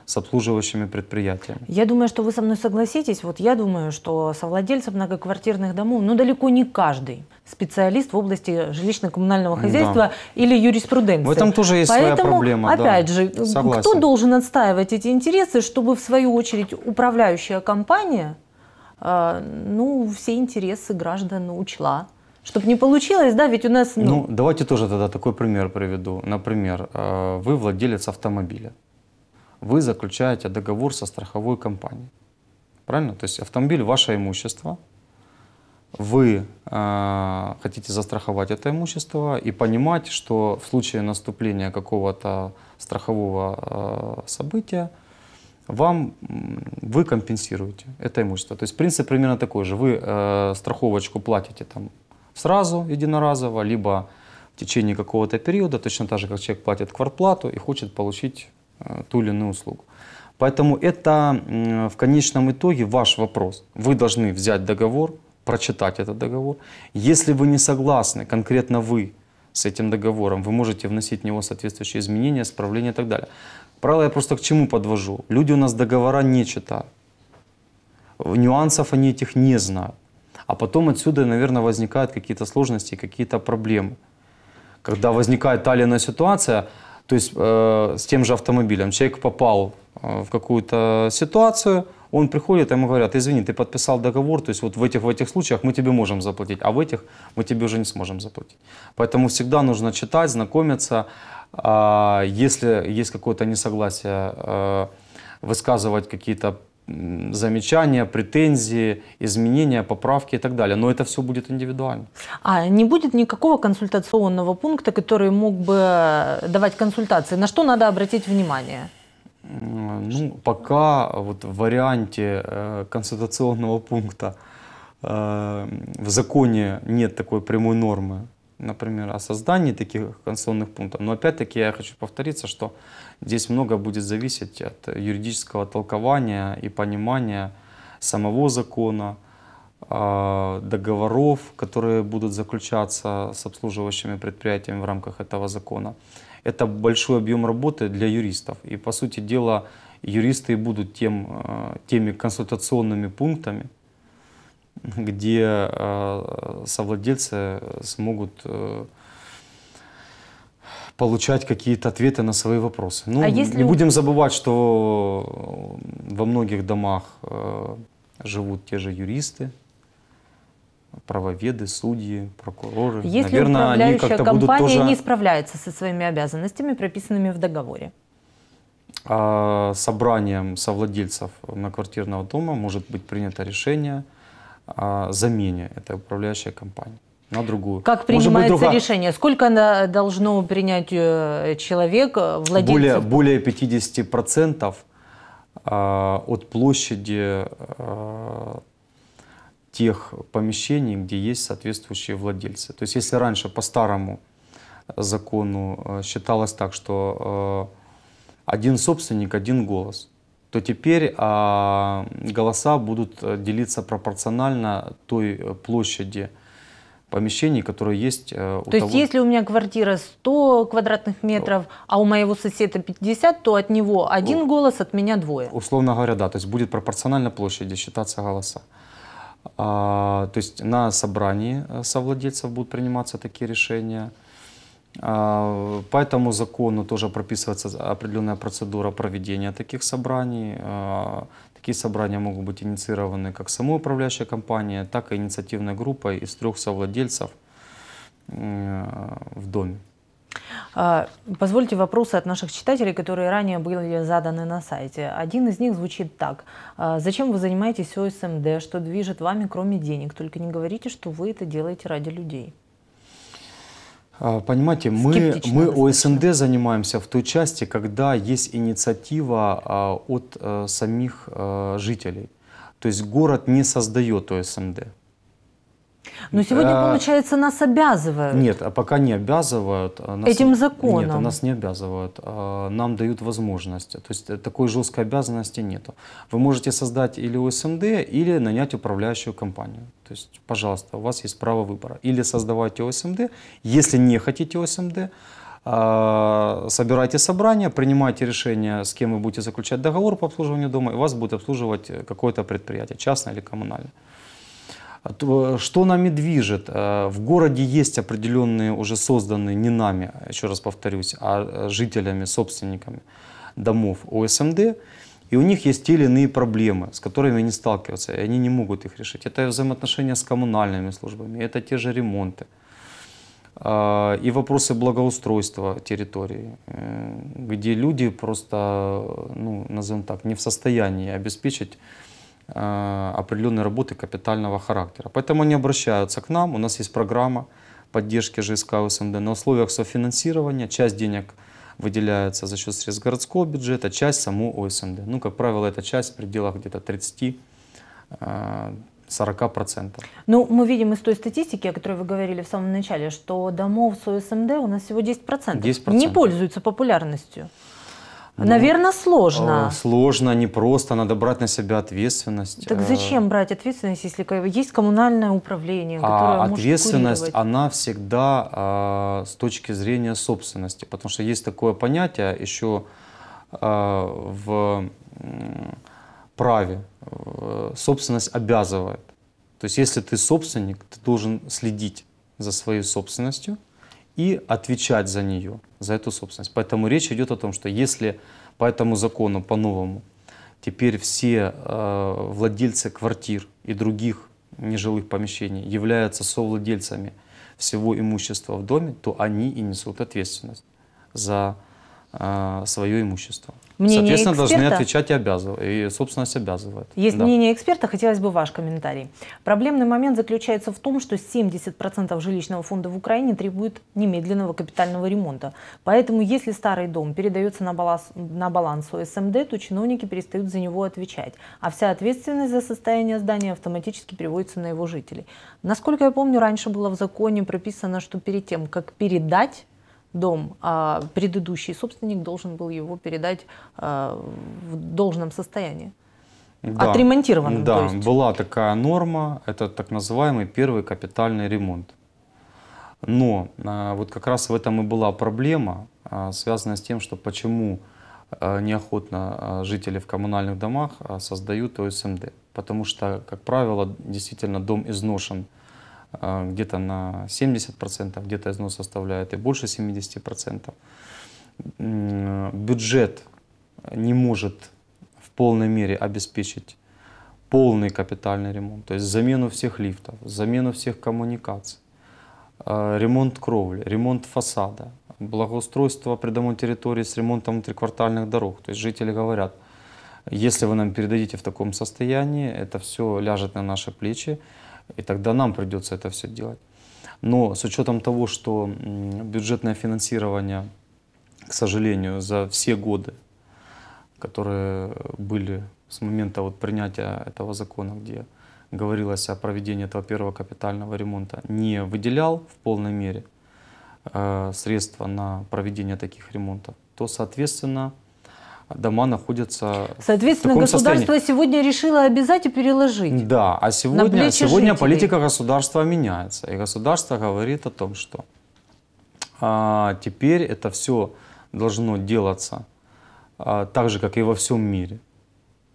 с обслуживающими предприятиями. Я думаю, что вы со мной согласитесь. Вот я думаю, что совладельцы многоквартирных домов, ну далеко не каждый специалист в области жилищно-коммунального хозяйства да. или юриспруденции. В этом тоже есть Поэтому, своя проблема. Опять да. же, Согласен. кто должен отстаивать эти интересы, чтобы в свою очередь управляющая компания э, ну, все интересы граждан учла. Чтобы не получилось, да, ведь у нас... Ну, ну давайте тоже тогда такой пример приведу. Например, э, вы владелец автомобиля вы заключаете договор со страховой компанией. Правильно? То есть автомобиль ваше имущество, вы э, хотите застраховать это имущество и понимать, что в случае наступления какого-то страхового э, события вам вы компенсируете это имущество. То есть принцип примерно такой же. Вы э, страховочку платите там сразу, единоразово, либо в течение какого-то периода, точно так же, как человек платит квартплату и хочет получить Э, ту или иную услугу. Поэтому это в конечном итоге ваш вопрос. Вы должны взять договор, прочитать этот договор. Если вы не согласны, конкретно вы, с этим договором, вы можете вносить в него соответствующие изменения, исправления и так далее. Правило я просто к чему подвожу? Люди у нас договора не читают. Нюансов они этих не знают. А потом отсюда, наверное, возникают какие-то сложности, какие-то проблемы. Когда возникает та или иная ситуация, то есть э, с тем же автомобилем. Человек попал э, в какую-то ситуацию, он приходит, ему говорят, извини, ты подписал договор, то есть вот в этих, в этих случаях мы тебе можем заплатить, а в этих мы тебе уже не сможем заплатить. Поэтому всегда нужно читать, знакомиться, э, если есть какое-то несогласие, э, высказывать какие-то замечания, претензии, изменения, поправки и так далее. Но это все будет индивидуально. А не будет никакого консультационного пункта, который мог бы давать консультации? На что надо обратить внимание? Ну, пока вот в варианте э, консультационного пункта э, в законе нет такой прямой нормы например, о создании таких конституционных пунктов. Но опять-таки я хочу повториться, что здесь много будет зависеть от юридического толкования и понимания самого закона, а, договоров, которые будут заключаться с обслуживающими предприятиями в рамках этого закона. Это большой объем работы для юристов. И, по сути дела, юристы будут тем, а, теми консультационными пунктами, где э, совладельцы смогут э, получать какие-то ответы на свои вопросы. Ну, а если... не будем забывать, что во многих домах э, живут те же юристы, правоведы, судьи, прокуроры. Если Наверное, управляющая они компания будут тоже... не справляется со своими обязанностями, прописанными в договоре? А собранием совладельцев квартирного дома может быть принято решение – а, замене этой управляющей компании на другую. Как принимается быть, решение? Сколько она должно принять э, человек, э, владельцев? Более, более 50% а, от площади э, тех помещений, где есть соответствующие владельцы. То есть если раньше по старому закону считалось так, что один собственник, один голос – то теперь а, голоса будут э, делиться пропорционально той э, площади помещений, которые есть э, у То того... есть если у меня квартира 100 квадратных метров, а у моего соседа 50, то от него один голос, от меня двое? Условно говоря, да. То есть будет пропорционально площади считаться голоса. А, то есть на собрании совладельцев будут приниматься такие решения. А, по этому закону тоже прописывается определенная процедура проведения таких собраний. А, такие собрания могут быть инициированы как самой управляющей компанией, так и инициативной группой из трех совладельцев э, в доме. А, позвольте вопросы от наших читателей, которые ранее были заданы на сайте. Один из них звучит так. Зачем вы занимаетесь ОСМД? Что движет вами, кроме денег? Только не говорите, что вы это делаете ради людей. А, понимаете, мы, мы ОСНД занимаемся в той части, когда есть инициатива а, от э, самих э, жителей. То есть город не создает ОСНД. Но сегодня, а, получается, нас обязывают. Нет, а пока не обязывают. А нас, Этим законом. Нет, а нас не обязывают. А нам дают возможность. То есть э, такой жесткой обязанности нет. Вы можете создать или ОСМД, эм или нанять управляющую компанию. То есть, пожалуйста, у вас есть право выбора. Или создавайте ОСМД, эм если не хотите ОСМД, эм собирайте собрание, принимайте решение, с кем вы будете заключать договор по обслуживанию дома, и вас будет обслуживать э, какое-то предприятие, частное или коммунальное. А что нами движет? Э, в городе есть определенные уже созданные не нами, еще раз повторюсь, а э, жителями, собственниками домов ОСМД, и у них есть те или иные проблемы, с которыми они сталкиваются, и они не могут их решить. Это взаимоотношения с коммунальными службами, это те же ремонты, э, и вопросы благоустройства территории, где люди просто, ну, назовем так, не в состоянии обеспечить Э, определенной работы капитального характера. Поэтому они обращаются к нам. У нас есть программа поддержки ЖСК СМД на условиях софинансирования. Часть денег выделяется за счет средств городского бюджета, часть саму ОСМД. Ну, как правило, эта часть в пределах где-то 30 40%. Э, ну, мы видим из той статистики, о которой вы говорили в самом начале, что домов с ОСМД у нас всего 10%. 10%. Не пользуются популярностью. Но, ну, Наверное, сложно. Э, сложно, не просто. Надо брать на себя ответственность. Так э. зачем брать ответственность, если есть коммунальное управление, а которое а может Ответственность, курировать? она всегда э, с точки зрения собственности. Потому что есть такое понятие еще э, в праве. Э, собственность обязывает. То есть, если ты собственник, ты должен следить за своей собственностью – и отвечать за нее, за эту собственность. Поэтому речь идет о том, что если по этому закону, по-новому, теперь все э, владельцы квартир и других нежилых помещений являются совладельцами всего имущества в доме, то они и несут ответственность за а, свое имущество. Мнение Соответственно, эксперта? должны отвечать и обязывают, и собственность обязывает. Есть да. мнение эксперта, хотелось бы ваш комментарий. Проблемный момент заключается в том, что 70% жилищного фонда в Украине требует немедленного капитального ремонта. Поэтому, если старый дом передается на баланс, на баланс ОСМД, то чиновники перестают за него отвечать, а вся ответственность за состояние здания автоматически переводится на его жителей. Насколько я помню, раньше было в законе прописано, что перед тем, как передать дом, а предыдущий собственник должен был его передать а, в должном состоянии. Да, отремонтированным. Да, была такая норма, это так называемый первый капитальный ремонт. Но а, вот как раз в этом и была проблема, а, связанная с тем, что почему неохотно жители в коммунальных домах создают ОСМД. Потому что, как правило, действительно дом изношен – а, где-то на 70%, где-то износ составляет и больше 70%. Бюджет не может в полной мере обеспечить полный капитальный ремонт, то есть замену всех лифтов, замену всех коммуникаций, а, ремонт кровли, ремонт фасада, благоустройство придомовой территории с ремонтом внутриквартальных дорог. То есть жители говорят, если вы нам передадите в таком состоянии, это все ляжет на наши плечи, и тогда нам придется это все делать. Но с учетом того, что бюджетное финансирование, к сожалению, за все годы, которые были с момента вот принятия этого закона, где говорилось о проведении этого первого капитального ремонта, не выделял в полной мере э, средства на проведение таких ремонтов, то, соответственно, дома находятся Соответственно, в таком государство состоянии. сегодня решило обязать и переложить. Да, а сегодня, сегодня политика государства меняется. И государство говорит о том, что а, теперь это все должно делаться а, так же, как и во всем мире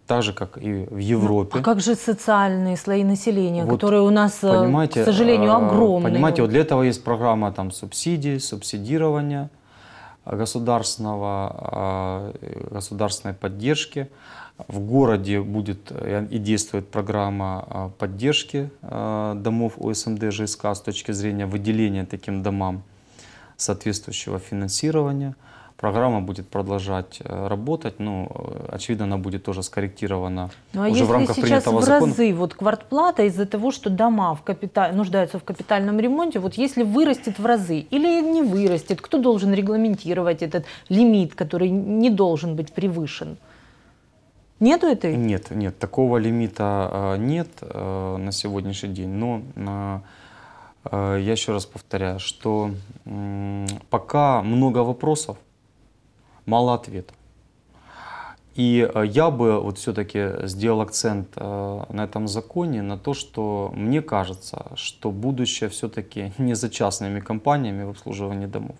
так же, как и в ну, Европе. А как же социальные слои населения, вот, которые у нас, э, к сожалению, э, огромные? Понимаете, вот для этого есть программа там, субсидий, субсидирования – государственного, а, государственной поддержки. В городе будет э, и действует программа а, поддержки э, домов ОСМД ЖСК с точки зрения выделения таким домам соответствующего финансирования – программа будет продолжать э, работать, ну, э, очевидно, она будет тоже скорректирована ну, а уже если в рамках сейчас принятого в разы закона. вот квартплата из-за того, что дома в капиталь... нуждаются в капитальном ремонте, вот если вырастет в разы или не вырастет, кто должен регламентировать этот лимит, который не должен быть превышен? Нету этой? Нет, нет, такого лимита э, нет на сегодняшний день, но я еще раз повторяю, что пока много вопросов, мало ответа. И э, я бы вот все-таки сделал акцент э, на этом законе, на то, что мне кажется, что будущее все-таки не за частными компаниями в обслуживании домов,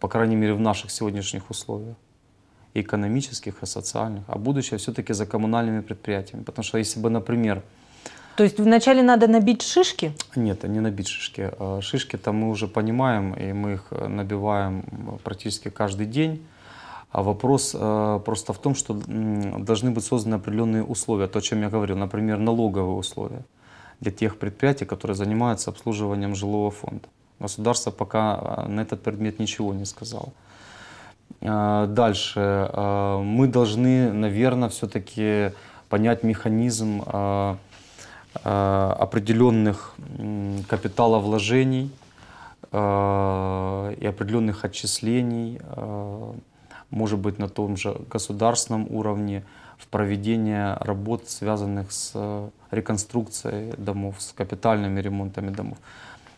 по крайней мере в наших сегодняшних условиях экономических и социальных, а будущее все-таки за коммунальными предприятиями. Потому что если бы, например... То есть вначале надо набить шишки? Нет, не набить шишки. Э, шишки-то мы уже понимаем, и мы их набиваем практически каждый день а вопрос э, просто в том, что э, должны быть созданы определенные условия, то, о чем я говорил, например, налоговые условия для тех предприятий, которые занимаются обслуживанием жилого фонда. Государство пока э, на этот предмет ничего не сказало. Э, дальше. Э, мы должны, наверное, все-таки понять механизм э, э определенных капиталовложений э, и определенных отчислений может быть, на том же государственном уровне, в проведение работ, связанных с э, реконструкцией домов, с капитальными ремонтами домов.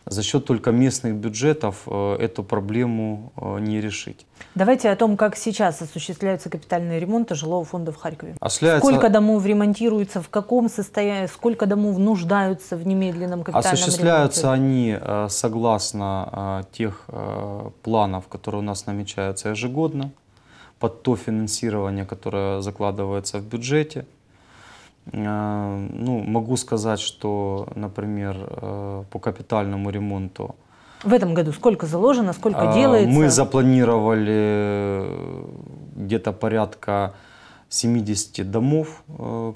За счет только местных бюджетов э, эту проблему э, не решить. Давайте о том, как сейчас осуществляются капитальные ремонты жилого фонда в Харькове. Осуществляется... Сколько домов ремонтируется, в каком состоянии, сколько домов нуждаются в немедленном капитальном Осуществляются ремонте? они согласно тех планов, которые у нас намечаются ежегодно под то финансирование, которое закладывается в бюджете. Э, ну, могу сказать, что, например, э, по капитальному ремонту в этом году сколько заложено, сколько э, делается? Мы запланировали где-то порядка 70 домов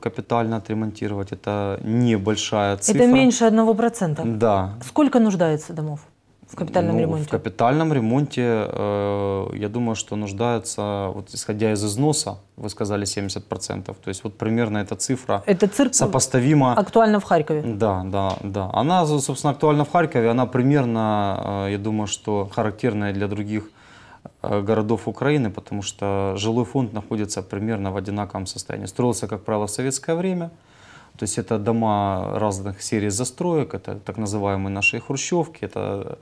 капитально отремонтировать. Это небольшая цифра. Это меньше 1%? Да. Сколько нуждается домов? В капитальном ну, ремонте? В капитальном ремонте, э, я думаю, что нуждается, вот исходя из износа, вы сказали 70%, то есть вот примерно эта цифра Это цирк сопоставима... Актуальна в Харькове? Да, да, да. Она, собственно, актуальна в Харькове, она примерно, э, я думаю, что характерная для других э, городов Украины, потому что жилой фонд находится примерно в одинаковом состоянии. Строился, как правило, в советское время – то есть это дома разных серий застроек, это так называемые наши хрущевки, это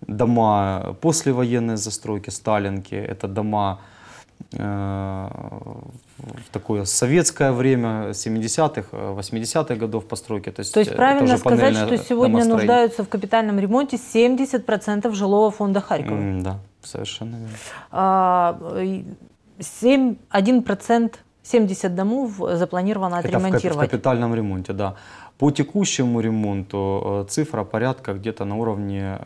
дома послевоенной застройки, сталинки, это дома э, в такое советское время 70-х, 80-х э, годов постройки. То есть, То есть правильно сказать, что сегодня нуждаются в капитальном ремонте 70% жилого фонда Харькова? Mm, да, совершенно верно. А, 7, 1% 70 домов э, запланировано отремонтировать. Это в капитальном ремонте, да. По текущему ремонту э, цифра порядка где-то на уровне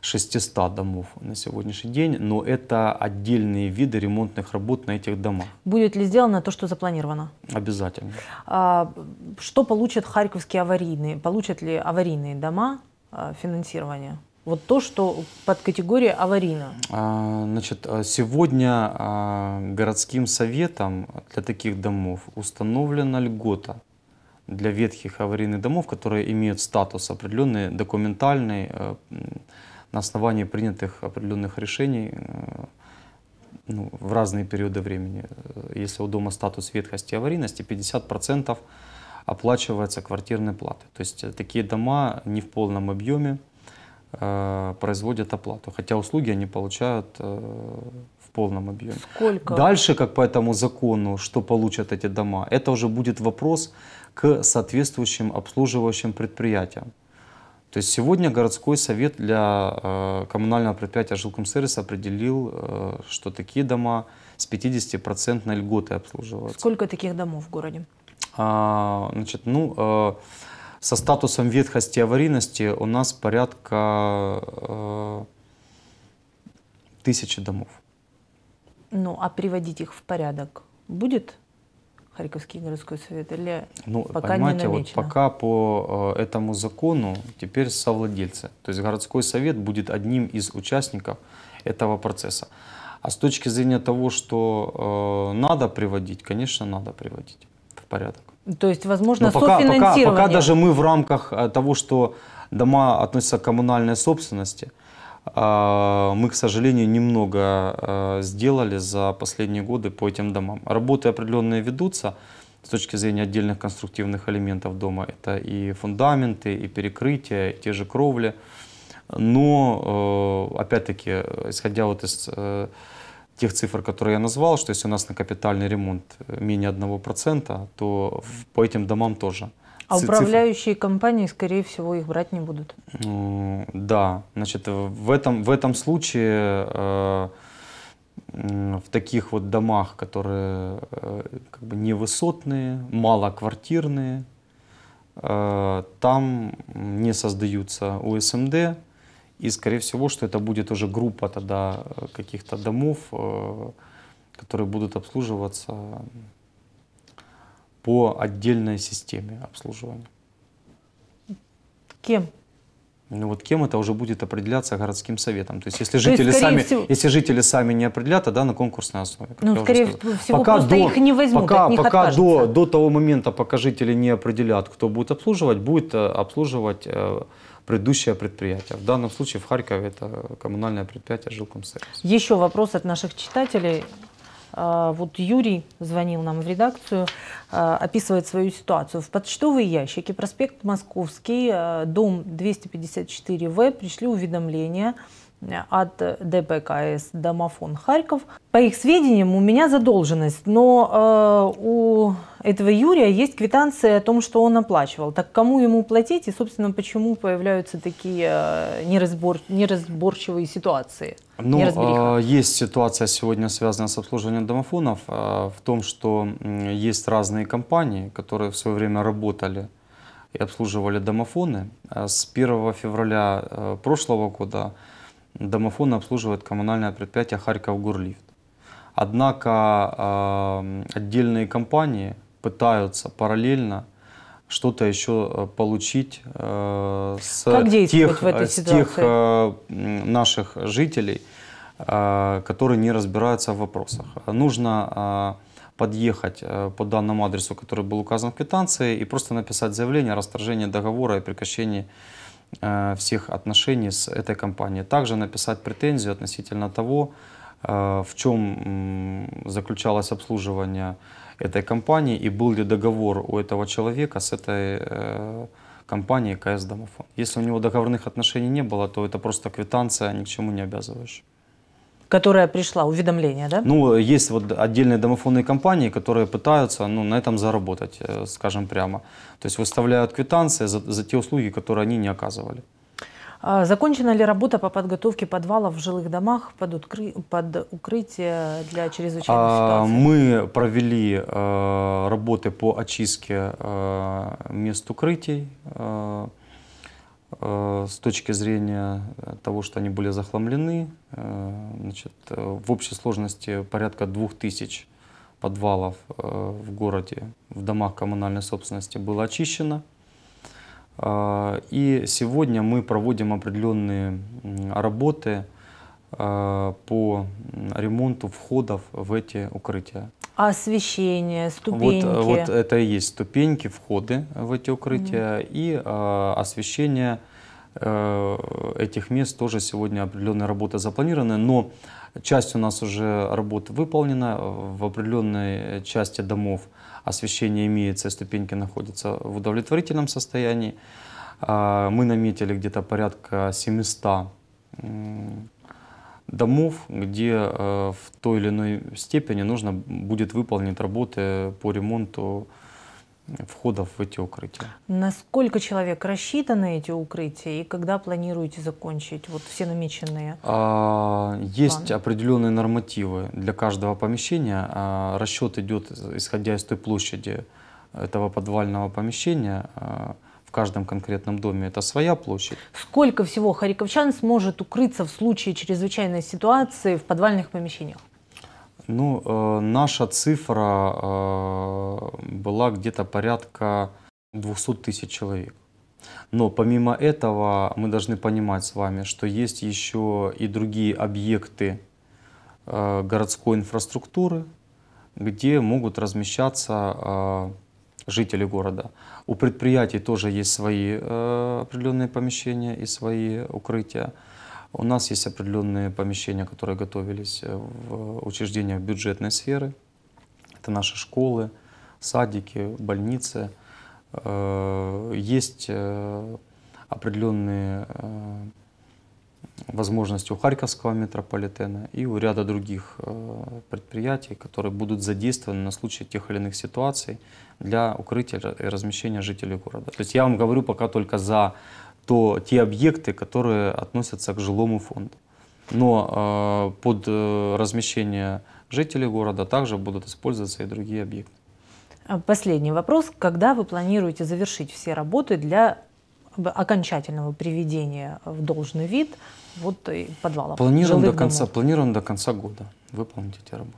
600 э, домов на сегодняшний день, но это отдельные виды ремонтных работ на этих домах. Будет ли сделано то, что запланировано? Обязательно. А, что получат харьковские аварийные? Получат ли аварийные дома финансирование? вот то, что под категорией аварийно? А, значит, а, сегодня а, городским советом для таких домов установлена льгота для ветхих аварийных домов, которые имеют статус определенный, документальный, э, на основании принятых определенных решений э, ну, в разные периоды времени. Э, если у дома статус ветхости и аварийности, 50% оплачивается квартирной платы. То есть такие дома не в полном объеме, Э, производят оплату, хотя услуги они получают э, в полном объеме. Сколько? Дальше, как по этому закону, что получат эти дома, это уже будет вопрос к соответствующим обслуживающим предприятиям. То есть сегодня городской совет для э, коммунального предприятия Жилкомсервиса определил, э, что такие дома с 50% льготой обслуживаются. Сколько таких домов в городе? А, значит, ну, э, со статусом ветхости и аварийности у нас порядка э, тысячи домов. Ну, а приводить их в порядок будет Харьковский городской совет или ну, пока понимаете, не намечено? Вот пока по э, этому закону теперь совладельцы. То есть городской совет будет одним из участников этого процесса. А с точки зрения того, что э, надо приводить, конечно, надо приводить порядок. То есть, возможно, Но пока, Пока, пока даже мы в рамках э, того, что дома относятся к коммунальной собственности, э, мы, к сожалению, немного э, сделали за последние годы по этим домам. Работы определенные ведутся с точки зрения отдельных конструктивных элементов дома. Это и фундаменты, и перекрытия, и те же кровли. Но, опять-таки, исходя вот из тех цифр, которые я назвал, что если у нас на капитальный ремонт э, менее 1%, то по этим домам тоже. А цифры. управляющие компании, скорее всего, их брать не будут. Ну, да, значит, в этом, в этом случае э, в таких вот домах, которые э, как бы невысотные, малоквартирные, э, там не создаются УСМД, и, скорее всего, что это будет уже группа тогда э, каких-то домов, э, которые будут обслуживаться э, по отдельной системе обслуживания. Кем? Ну вот кем это уже будет определяться городским советом. То есть если, То жители, сами, всего... если жители сами не определят, тогда на конкурсной основе. Ну, скорее всего, пока просто до, их не возьмут, Пока, них пока до, до того момента, пока жители не определят, кто будет обслуживать, будет обслуживать предыдущее предприятие. В данном случае в Харькове это коммунальное предприятие «Жилкомсервис». Еще вопрос от наших читателей. А, вот Юрий звонил нам в редакцию, а, описывает свою ситуацию. В почтовые ящики, проспект Московский, а, дом 254В пришли уведомления Э, от ДПКС «Домофон Харьков». По их сведениям, у меня задолженность, но э, у этого Юрия есть квитанция о том, что он оплачивал. Так кому ему платить и, собственно, почему появляются такие э, неразбор... неразборчивые ситуации? Ну, э, есть ситуация сегодня, связанная с обслуживанием домофонов, э, в том, что есть разные компании, которые в свое время работали и обслуживали домофоны. Э, с 1 февраля прошлого года домофон обслуживает коммунальное предприятие «Харьков-Горлифт». Однако э, отдельные компании пытаются параллельно что-то еще э, получить э, с тех, с тех наших жителей, которые не разбираются в вопросах. Нужно подъехать по данному адресу, который был указан в квитанции, и просто написать заявление о расторжении договора и прекращении Э, всех отношений с этой компанией. Также написать претензию относительно того, э, в чем заключалось обслуживание этой компании и был ли договор у этого человека с этой э, компанией КС Домофон. Если у него договорных отношений не было, то это просто квитанция, ни к чему не обязывающая. Которая пришла, уведомление, да? Ну, есть вот отдельные домофонные компании, которые пытаются ну, на этом заработать, э, скажем прямо. То есть выставляют квитанции за, за те услуги, которые они не оказывали. А закончена ли работа по подготовке подвалов в жилых домах под, откры... под укрытие для чрезвычайных а, ситуаций? Мы провели э, работы по очистке э, мест укрытий, э, Э, с точки зрения того, что они были захламлены, э, значит, э, в общей сложности порядка 2000 подвалов в городе, в домах коммунальной собственности было очищено. И сегодня мы проводим определенные работы по ремонту входов в эти укрытия освещение, э, ступеньки. Вот, вот это и есть ступеньки, входы в эти укрытия mm-hmm. и э, освещение э, этих мест тоже сегодня определенная работа запланирована, но часть у нас уже работа выполнена, в определенной части домов освещение имеется, ступеньки находятся в удовлетворительном состоянии. Э, мы наметили где-то порядка 700 домов, где э, в той или иной степени нужно будет выполнить работы по ремонту э, входов в эти укрытия. Насколько человек рассчитаны эти укрытия и когда планируете закончить вот все намеченные? А, есть определенные нормативы для каждого помещения. А, расчет идет э, исходя из той площади этого подвального помещения. А, каждом конкретном доме это своя площадь. Сколько всего харьковчан сможет укрыться в случае чрезвычайной ситуации в подвальных помещениях? Ну, э, наша цифра э, была где-то порядка 200 тысяч человек. Но помимо этого мы должны понимать с вами, что есть еще и другие объекты э, городской инфраструктуры, где могут размещаться э, жители города. У предприятий тоже есть свои э, определенные помещения и свои укрытия. У нас есть определенные помещения, которые готовились э, в учреждениях бюджетной сферы. Это наши школы, садики, больницы. Э, есть э, определенные э, возможностью у Харьковского метрополитена и у ряда других э, предприятий, которые будут задействованы на случай тех или иных ситуаций для укрытия и размещения жителей города. То есть я вам говорю пока только за то, те объекты, которые относятся к жилому фонду. Но э, под э, размещение жителей города также будут использоваться и другие объекты. Э, последний вопрос. Когда вы планируете завершить все работы для окончательного приведения в должный вид вот и подвала. Планируем до, конца, планируем до конца года выполнить эти работы.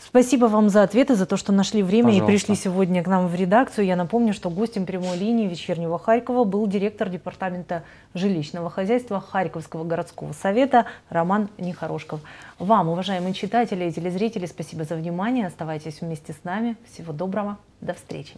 Спасибо вам за ответы, за то, что нашли время Пожалуйста. и пришли сегодня к нам в редакцию. Я напомню, что гостем прямой линии вечернего Харькова был директор департамента жилищного хозяйства Харьковского городского совета Роман Нехорошков. Вам, уважаемые читатели и телезрители, спасибо за внимание. Оставайтесь вместе с нами. Всего доброго. До встречи.